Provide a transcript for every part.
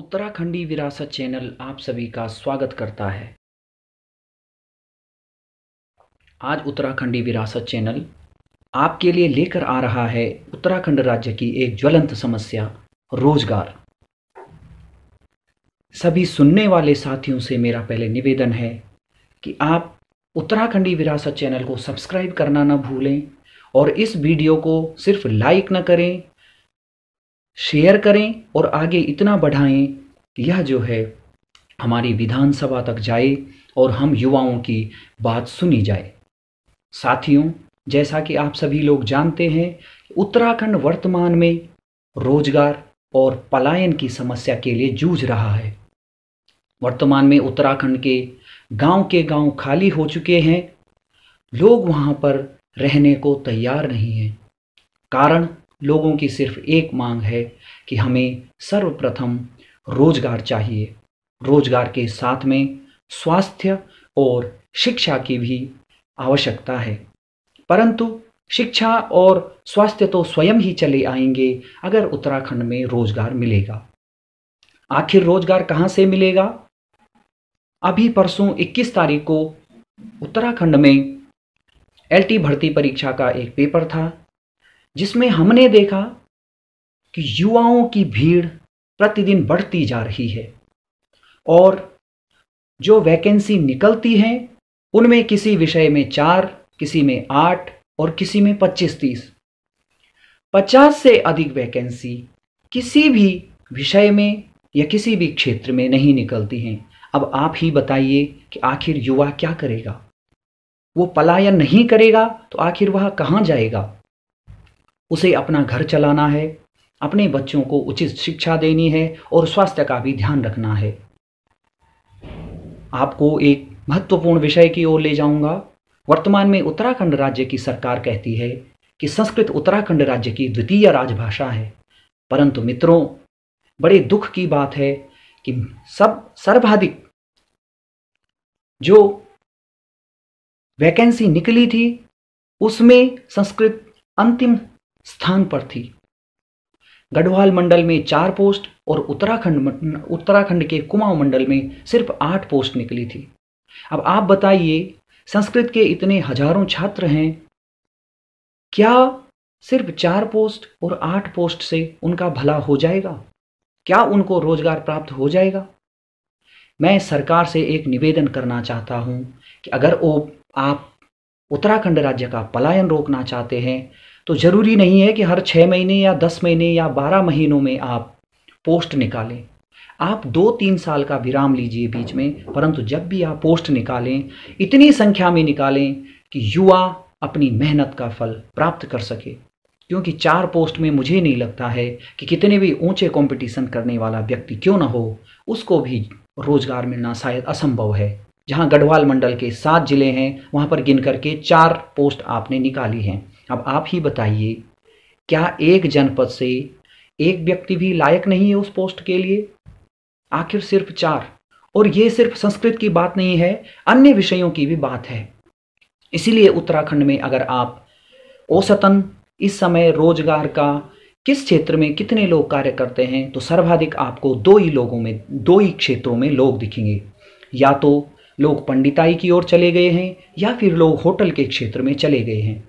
उत्तराखंडी विरासत चैनल आप सभी का स्वागत करता है आज उत्तराखंडी विरासत चैनल आपके लिए लेकर आ रहा है उत्तराखंड राज्य की एक ज्वलंत समस्या रोजगार सभी सुनने वाले साथियों से मेरा पहले निवेदन है कि आप उत्तराखंडी विरासत चैनल को सब्सक्राइब करना ना भूलें और इस वीडियो को सिर्फ लाइक ना करें शेयर करें और आगे इतना बढ़ाएं कि यह जो है हमारी विधानसभा तक जाए और हम युवाओं की बात सुनी जाए साथियों जैसा कि आप सभी लोग जानते हैं उत्तराखंड वर्तमान में रोजगार और पलायन की समस्या के लिए जूझ रहा है वर्तमान में उत्तराखंड के गांव के गांव खाली हो चुके हैं लोग वहां पर रहने को तैयार नहीं हैं कारण लोगों की सिर्फ एक मांग है कि हमें सर्वप्रथम रोजगार चाहिए रोजगार के साथ में स्वास्थ्य और शिक्षा की भी आवश्यकता है परंतु शिक्षा और स्वास्थ्य तो स्वयं ही चले आएंगे अगर उत्तराखंड में रोजगार मिलेगा आखिर रोजगार कहाँ से मिलेगा अभी परसों 21 तारीख को उत्तराखंड में एलटी भर्ती परीक्षा का एक पेपर था जिसमें हमने देखा कि युवाओं की भीड़ प्रतिदिन बढ़ती जा रही है और जो वैकेंसी निकलती हैं उनमें किसी विषय में चार किसी में आठ और किसी में पच्चीस तीस पचास से अधिक वैकेंसी किसी भी विषय में या किसी भी क्षेत्र में नहीं निकलती हैं अब आप ही बताइए कि आखिर युवा क्या करेगा वो पलायन नहीं करेगा तो आखिर वह कहाँ जाएगा उसे अपना घर चलाना है अपने बच्चों को उचित शिक्षा देनी है और स्वास्थ्य का भी ध्यान रखना है आपको एक महत्वपूर्ण विषय की ओर ले जाऊंगा वर्तमान में उत्तराखंड राज्य की सरकार कहती है कि संस्कृत उत्तराखंड राज्य की द्वितीय राजभाषा है परंतु मित्रों बड़े दुख की बात है कि सब सर्वाधिक जो वैकेंसी निकली थी उसमें संस्कृत अंतिम स्थान पर थी गढ़वाल मंडल में चार पोस्ट और उत्तराखंड उत्तराखंड के कुमाऊं मंडल में सिर्फ आठ पोस्ट निकली थी अब आप बताइए संस्कृत के इतने हजारों छात्र हैं क्या सिर्फ चार पोस्ट और आठ पोस्ट से उनका भला हो जाएगा क्या उनको रोजगार प्राप्त हो जाएगा मैं सरकार से एक निवेदन करना चाहता हूं कि अगर वो आप उत्तराखंड राज्य का पलायन रोकना चाहते हैं तो ज़रूरी नहीं है कि हर छः महीने या दस महीने या बारह महीनों में आप पोस्ट निकालें आप दो तीन साल का विराम लीजिए बीच में परंतु जब भी आप पोस्ट निकालें इतनी संख्या में निकालें कि युवा अपनी मेहनत का फल प्राप्त कर सके क्योंकि चार पोस्ट में मुझे नहीं लगता है कि कितने भी ऊंचे कंपटीशन करने वाला व्यक्ति क्यों ना हो उसको भी रोजगार मिलना शायद असंभव है जहां गढ़वाल मंडल के सात जिले हैं वहां पर गिन करके चार पोस्ट आपने निकाली हैं अब आप ही बताइए क्या एक जनपद से एक व्यक्ति भी लायक नहीं है उस पोस्ट के लिए आखिर सिर्फ चार और ये सिर्फ संस्कृत की बात नहीं है अन्य विषयों की भी बात है इसीलिए उत्तराखंड में अगर आप औसतन इस समय रोजगार का किस क्षेत्र में कितने लोग कार्य करते हैं तो सर्वाधिक आपको दो ही लोगों में दो ही क्षेत्रों में लोग दिखेंगे या तो लोग पंडिताई की ओर चले गए हैं या फिर लोग होटल के क्षेत्र में चले गए हैं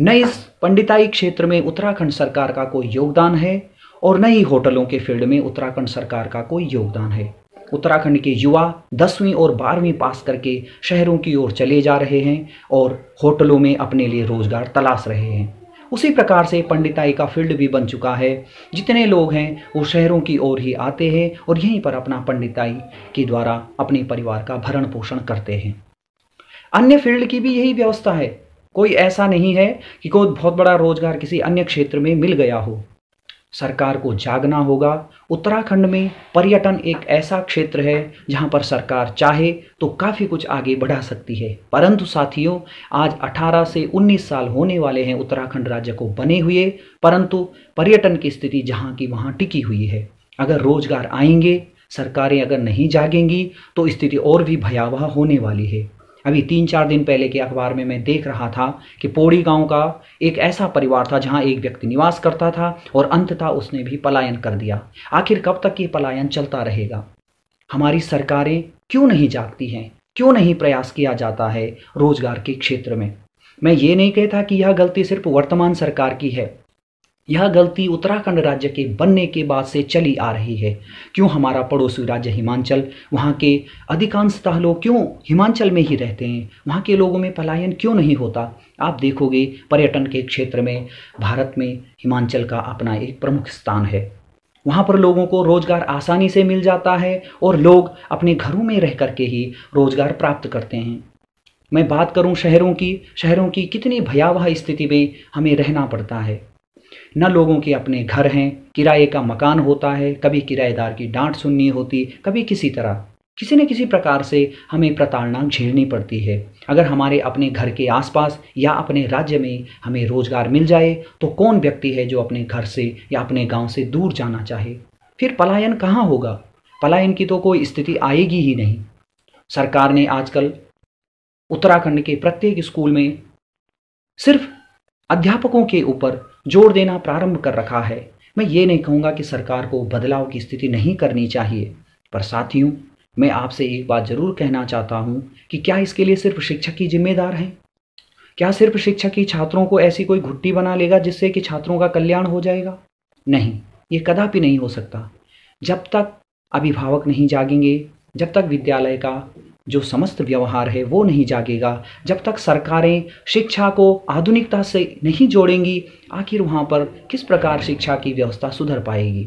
न इस पंडिताई क्षेत्र में उत्तराखंड सरकार का कोई योगदान है और न ही होटलों के फील्ड में उत्तराखंड सरकार का कोई योगदान है उत्तराखंड के युवा दसवीं और बारहवीं पास करके शहरों की ओर चले जा रहे हैं और होटलों में अपने लिए रोजगार तलाश रहे हैं उसी प्रकार से पंडिताई का फील्ड भी बन चुका है जितने लोग हैं वो शहरों की ओर ही आते हैं और यहीं पर अपना पंडिताई के द्वारा अपने परिवार का भरण पोषण करते हैं अन्य फील्ड की भी यही व्यवस्था है कोई ऐसा नहीं है कि कोई बहुत बड़ा रोजगार किसी अन्य क्षेत्र में मिल गया हो सरकार को जागना होगा उत्तराखंड में पर्यटन एक ऐसा क्षेत्र है जहां पर सरकार चाहे तो काफ़ी कुछ आगे बढ़ा सकती है परंतु साथियों आज 18 से 19 साल होने वाले हैं उत्तराखंड राज्य को बने हुए परंतु पर्यटन की स्थिति जहां की वहां टिकी हुई है अगर रोजगार आएंगे सरकारें अगर नहीं जागेंगी तो स्थिति और भी भयावह होने वाली है अभी तीन चार दिन पहले के अखबार में मैं देख रहा था कि पौड़ी गांव का एक ऐसा परिवार था जहां एक व्यक्ति निवास करता था और अंततः उसने भी पलायन कर दिया आखिर कब तक ये पलायन चलता रहेगा हमारी सरकारें क्यों नहीं जागती हैं क्यों नहीं प्रयास किया जाता है रोजगार के क्षेत्र में मैं ये नहीं कहता कि यह गलती सिर्फ वर्तमान सरकार की है यह गलती उत्तराखंड राज्य के बनने के बाद से चली आ रही है क्यों हमारा पड़ोसी राज्य हिमाचल वहाँ के अधिकांशतः लोग क्यों हिमाचल में ही रहते हैं वहाँ के लोगों में पलायन क्यों नहीं होता आप देखोगे पर्यटन के क्षेत्र में भारत में हिमाचल का अपना एक प्रमुख स्थान है वहाँ पर लोगों को रोज़गार आसानी से मिल जाता है और लोग अपने घरों में रह करके ही रोज़गार प्राप्त करते हैं मैं बात करूँ शहरों की शहरों की कितनी भयावह स्थिति में हमें रहना पड़ता है न लोगों के अपने घर हैं किराए का मकान होता है कभी किराएदार की डांट सुननी होती कभी किसी तरह किसी न किसी प्रकार से हमें प्रताड़ना झेलनी पड़ती है अगर हमारे अपने घर के आसपास या अपने राज्य में हमें रोजगार मिल जाए तो कौन व्यक्ति है जो अपने घर से या अपने गांव से दूर जाना चाहे फिर पलायन कहाँ होगा पलायन की तो कोई स्थिति आएगी ही नहीं सरकार ने आजकल उत्तराखंड के प्रत्येक स्कूल में सिर्फ अध्यापकों के ऊपर जोर देना प्रारंभ कर रखा है मैं ये नहीं कहूँगा कि सरकार को बदलाव की स्थिति नहीं करनी चाहिए पर साथियों मैं आपसे एक बात जरूर कहना चाहता हूँ कि क्या इसके लिए सिर्फ शिक्षक ही जिम्मेदार हैं क्या सिर्फ शिक्षक ही छात्रों को ऐसी कोई घुट्टी बना लेगा जिससे कि छात्रों का कल्याण हो जाएगा नहीं ये कदापि नहीं हो सकता जब तक अभिभावक नहीं जागेंगे जब तक विद्यालय का जो समस्त व्यवहार है वो नहीं जागेगा जब तक सरकारें शिक्षा को आधुनिकता से नहीं जोड़ेंगी आखिर वहाँ पर किस प्रकार शिक्षा की व्यवस्था सुधर पाएगी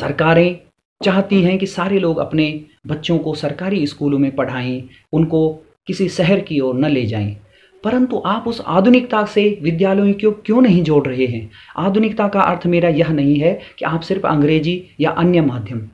सरकारें चाहती हैं कि सारे लोग अपने बच्चों को सरकारी स्कूलों में पढ़ाएं उनको किसी शहर की ओर न ले जाएं परंतु आप उस आधुनिकता से विद्यालयों को क्यों नहीं जोड़ रहे हैं आधुनिकता का अर्थ मेरा यह नहीं है कि आप सिर्फ अंग्रेजी या अन्य माध्यम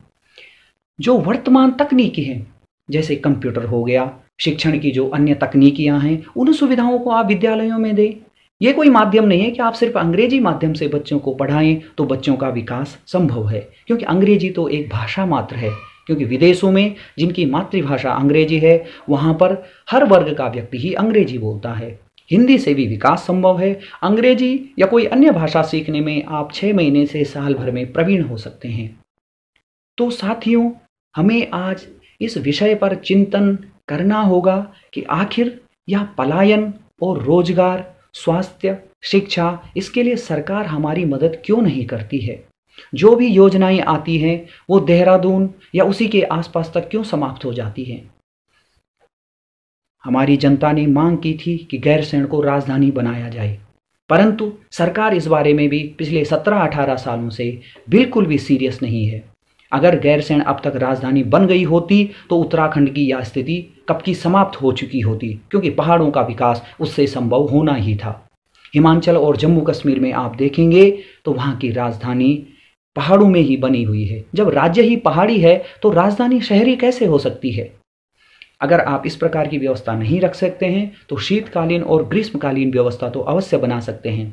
जो वर्तमान तकनीकी हैं जैसे कंप्यूटर हो गया शिक्षण की जो अन्य तकनीकियाँ हैं उन सुविधाओं को आप विद्यालयों में दें ये कोई माध्यम नहीं है कि आप सिर्फ अंग्रेजी माध्यम से बच्चों को पढ़ाएं तो बच्चों का विकास संभव है क्योंकि अंग्रेजी तो एक भाषा मात्र है क्योंकि विदेशों में जिनकी मातृभाषा अंग्रेजी है वहाँ पर हर वर्ग का व्यक्ति ही अंग्रेजी बोलता है हिंदी से भी विकास संभव है अंग्रेजी या कोई अन्य भाषा सीखने में आप छः महीने से साल भर में प्रवीण हो सकते हैं तो साथियों हमें आज इस विषय पर चिंतन करना होगा कि आखिर यह पलायन और रोजगार स्वास्थ्य शिक्षा इसके लिए सरकार हमारी मदद क्यों नहीं करती है जो भी योजनाएं आती हैं वो देहरादून या उसी के आसपास तक क्यों समाप्त हो जाती हैं हमारी जनता ने मांग की थी कि गैरसैण को राजधानी बनाया जाए परंतु सरकार इस बारे में भी पिछले 17-18 सालों से बिल्कुल भी सीरियस नहीं है अगर गैरसैंण अब तक राजधानी बन गई होती तो उत्तराखंड की यह स्थिति कब की समाप्त हो चुकी होती क्योंकि पहाड़ों का विकास उससे संभव होना ही था हिमाचल और जम्मू कश्मीर में आप देखेंगे तो वहाँ की राजधानी पहाड़ों में ही बनी हुई है जब राज्य ही पहाड़ी है तो राजधानी शहरी कैसे हो सकती है अगर आप इस प्रकार की व्यवस्था नहीं रख सकते हैं तो शीतकालीन और ग्रीष्मकालीन व्यवस्था तो अवश्य बना सकते हैं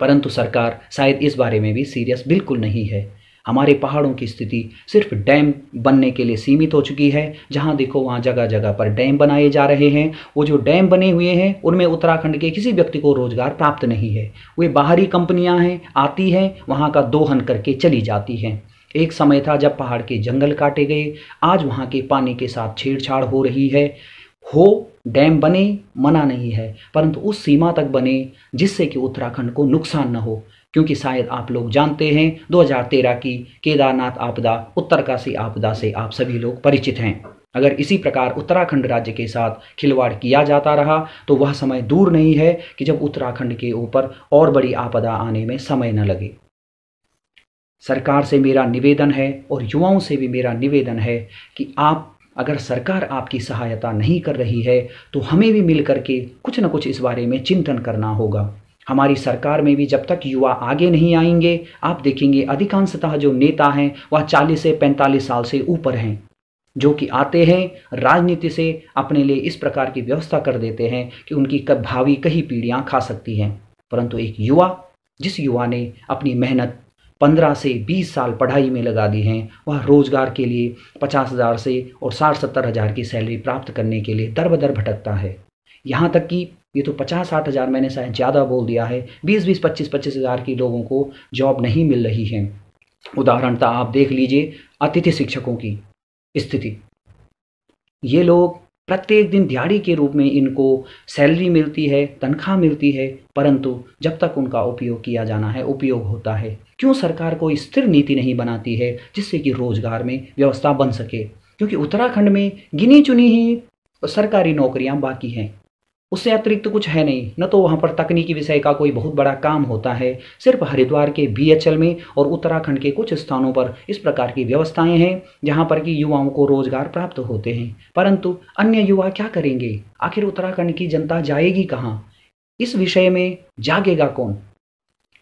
परंतु सरकार शायद इस बारे में भी सीरियस बिल्कुल नहीं है हमारे पहाड़ों की स्थिति सिर्फ डैम बनने के लिए सीमित हो चुकी है जहाँ देखो वहाँ जगह जगह पर डैम बनाए जा रहे हैं वो जो डैम बने हुए हैं उनमें उत्तराखंड के किसी व्यक्ति को रोजगार प्राप्त नहीं है वे बाहरी कंपनियाँ हैं आती हैं वहाँ का दोहन करके चली जाती हैं एक समय था जब पहाड़ के जंगल काटे गए आज वहाँ के पानी के साथ छेड़छाड़ हो रही है हो डैम बने मना नहीं है परंतु उस सीमा तक बने जिससे कि उत्तराखंड को नुकसान न हो क्योंकि शायद आप लोग जानते हैं 2013 की केदारनाथ आपदा उत्तरकाशी आपदा से आप सभी लोग परिचित हैं अगर इसी प्रकार उत्तराखंड राज्य के साथ खिलवाड़ किया जाता रहा तो वह समय दूर नहीं है कि जब उत्तराखंड के ऊपर और बड़ी आपदा आने में समय न लगे सरकार से मेरा निवेदन है और युवाओं से भी मेरा निवेदन है कि आप अगर सरकार आपकी सहायता नहीं कर रही है तो हमें भी मिल करके कुछ न कुछ इस बारे में चिंतन करना होगा हमारी सरकार में भी जब तक युवा आगे नहीं आएंगे आप देखेंगे अधिकांशतः जो नेता हैं वह 40 से 45 साल से ऊपर हैं जो कि आते हैं राजनीति से अपने लिए इस प्रकार की व्यवस्था कर देते हैं कि उनकी भावी कई पीढ़ियाँ खा सकती हैं परंतु एक युवा जिस युवा ने अपनी मेहनत पंद्रह से बीस साल पढ़ाई में लगा दी है वह रोजगार के लिए पचास हज़ार से और साठ सत्तर हज़ार की सैलरी प्राप्त करने के लिए दर बदर भटकता है यहाँ तक कि ये तो पचास साठ हज़ार मैंने शायद ज़्यादा बोल दिया है बीस बीस पच्चीस पच्चीस हज़ार की लोगों को जॉब नहीं मिल रही है उदाहरणतः आप देख लीजिए अतिथि शिक्षकों की स्थिति ये लोग प्रत्येक दिन दिहाड़ी के रूप में इनको सैलरी मिलती है तनख्वाह मिलती है परंतु जब तक उनका उपयोग किया जाना है उपयोग होता है क्यों सरकार कोई स्थिर नीति नहीं बनाती है जिससे कि रोजगार में व्यवस्था बन सके क्योंकि उत्तराखंड में गिनी चुनी ही सरकारी नौकरियां बाकी हैं उससे अतिरिक्त तो कुछ है नहीं न तो वहाँ पर तकनीकी विषय का कोई बहुत बड़ा काम होता है सिर्फ हरिद्वार के बी में और उत्तराखंड के कुछ स्थानों पर इस प्रकार की व्यवस्थाएं हैं जहाँ पर कि युवाओं को रोजगार प्राप्त होते हैं परंतु अन्य युवा क्या करेंगे आखिर उत्तराखंड की जनता जाएगी कहाँ इस विषय में जागेगा कौन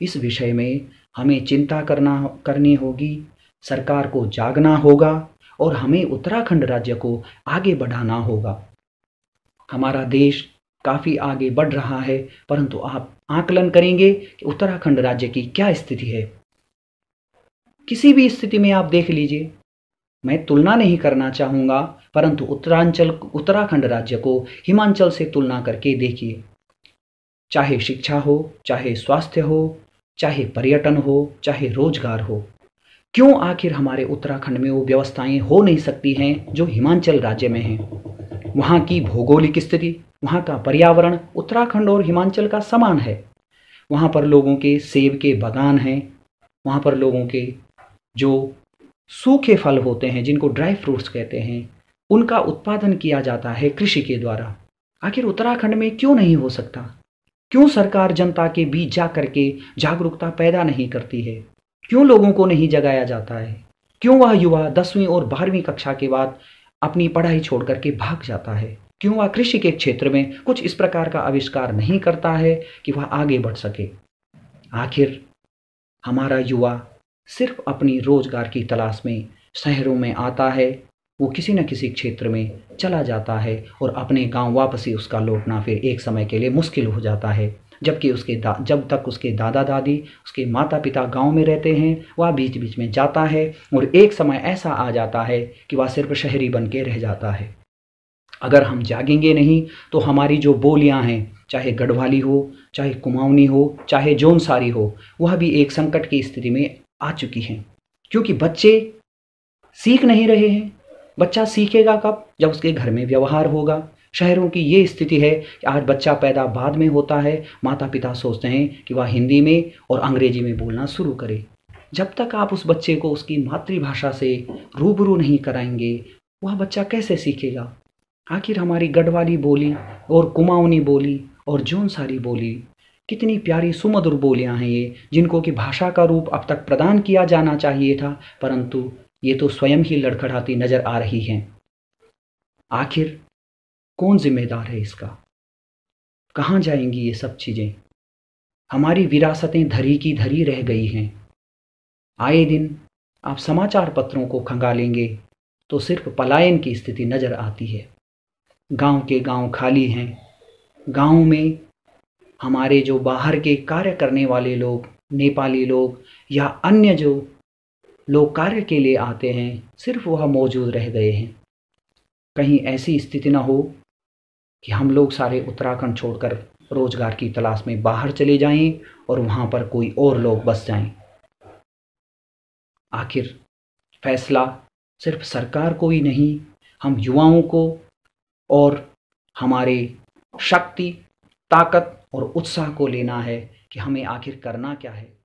इस विषय में हमें चिंता करना करनी होगी सरकार को जागना होगा और हमें उत्तराखंड राज्य को आगे बढ़ाना होगा हमारा देश काफ़ी आगे बढ़ रहा है परंतु आप आकलन करेंगे कि उत्तराखंड राज्य की क्या स्थिति है किसी भी स्थिति में आप देख लीजिए मैं तुलना नहीं करना चाहूँगा परंतु उत्तरांचल उत्तराखंड राज्य को हिमाचल से तुलना करके देखिए चाहे शिक्षा हो चाहे स्वास्थ्य हो चाहे पर्यटन हो चाहे रोजगार हो क्यों आखिर हमारे उत्तराखंड में वो व्यवस्थाएं हो नहीं सकती हैं जो हिमाचल राज्य में हैं वहाँ की भौगोलिक स्थिति वहाँ का पर्यावरण उत्तराखंड और हिमाचल का समान है वहाँ पर लोगों के सेब के बागान हैं वहाँ पर लोगों के जो सूखे फल होते हैं जिनको ड्राई फ्रूट्स कहते हैं उनका उत्पादन किया जाता है कृषि के द्वारा आखिर उत्तराखंड में क्यों नहीं हो सकता क्यों सरकार जनता के बीच जा करके जागरूकता पैदा नहीं करती है क्यों लोगों को नहीं जगाया जाता है क्यों वह युवा दसवीं और बारहवीं कक्षा के बाद अपनी पढ़ाई छोड़ करके भाग जाता है क्यों वह कृषि के क्षेत्र में कुछ इस प्रकार का आविष्कार नहीं करता है कि वह आगे बढ़ सके आखिर हमारा युवा सिर्फ अपनी रोजगार की तलाश में शहरों में आता है वो किसी न किसी क्षेत्र में चला जाता है और अपने गांव वापसी उसका लौटना फिर एक समय के लिए मुश्किल हो जाता है जबकि उसके दा जब तक उसके दादा दादी उसके माता पिता गांव में रहते हैं वह बीच बीच में जाता है और एक समय ऐसा आ जाता है कि वह सिर्फ शहरी बन के रह जाता है अगर हम जागेंगे नहीं तो हमारी जो बोलियां हैं चाहे गढ़वाली हो चाहे कुमाऊनी हो चाहे जोनसारी हो वह भी एक संकट की स्थिति में आ चुकी हैं क्योंकि बच्चे सीख नहीं रहे हैं बच्चा सीखेगा कब जब उसके घर में व्यवहार होगा शहरों की ये स्थिति है कि आज बच्चा पैदा बाद में होता है माता पिता सोचते हैं कि वह हिंदी में और अंग्रेजी में बोलना शुरू करे जब तक आप उस बच्चे को उसकी मातृभाषा से रूबरू नहीं कराएंगे वह बच्चा कैसे सीखेगा आखिर हमारी गढ़वाली बोली और कुमाऊनी बोली और जौनसारी बोली कितनी प्यारी सुमधुर बोलियां हैं ये जिनको कि भाषा का रूप अब तक प्रदान किया जाना चाहिए था परंतु ये तो स्वयं ही लड़खड़ाती नजर आ रही हैं आखिर कौन जिम्मेदार है इसका कहाँ जाएंगी ये सब चीज़ें हमारी विरासतें धरी की धरी रह गई हैं आए दिन आप समाचार पत्रों को खंगालेंगे तो सिर्फ पलायन की स्थिति नज़र आती है गांव के गांव खाली हैं गांव में हमारे जो बाहर के कार्य करने वाले लोग नेपाली लोग या अन्य जो लोग कार्य के लिए आते हैं सिर्फ वह मौजूद रह गए हैं कहीं ऐसी स्थिति ना हो कि हम लोग सारे उत्तराखंड छोड़कर रोजगार की तलाश में बाहर चले जाएं और वहाँ पर कोई और लोग बस जाएं। आखिर फैसला सिर्फ सरकार को ही नहीं हम युवाओं को और हमारे शक्ति ताकत और उत्साह को लेना है कि हमें आखिर करना क्या है